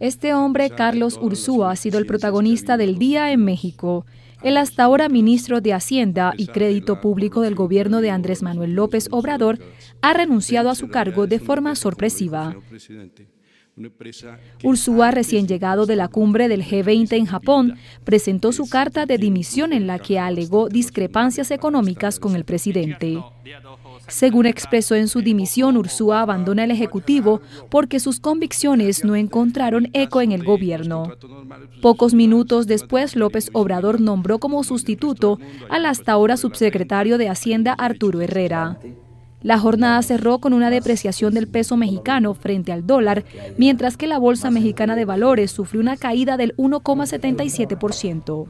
Este hombre, Carlos Ursúa, ha sido el protagonista del Día en México. El hasta ahora ministro de Hacienda y Crédito Público del gobierno de Andrés Manuel López Obrador ha renunciado a su cargo de forma sorpresiva. Ursúa, recién llegado de la cumbre del G20 en Japón, presentó su carta de dimisión en la que alegó discrepancias económicas con el presidente. Según expresó en su dimisión, Ursúa abandona el Ejecutivo porque sus convicciones no encontraron eco en el gobierno. Pocos minutos después, López Obrador nombró como sustituto al hasta ahora subsecretario de Hacienda Arturo Herrera. La jornada cerró con una depreciación del peso mexicano frente al dólar, mientras que la Bolsa Mexicana de Valores sufrió una caída del 1,77%.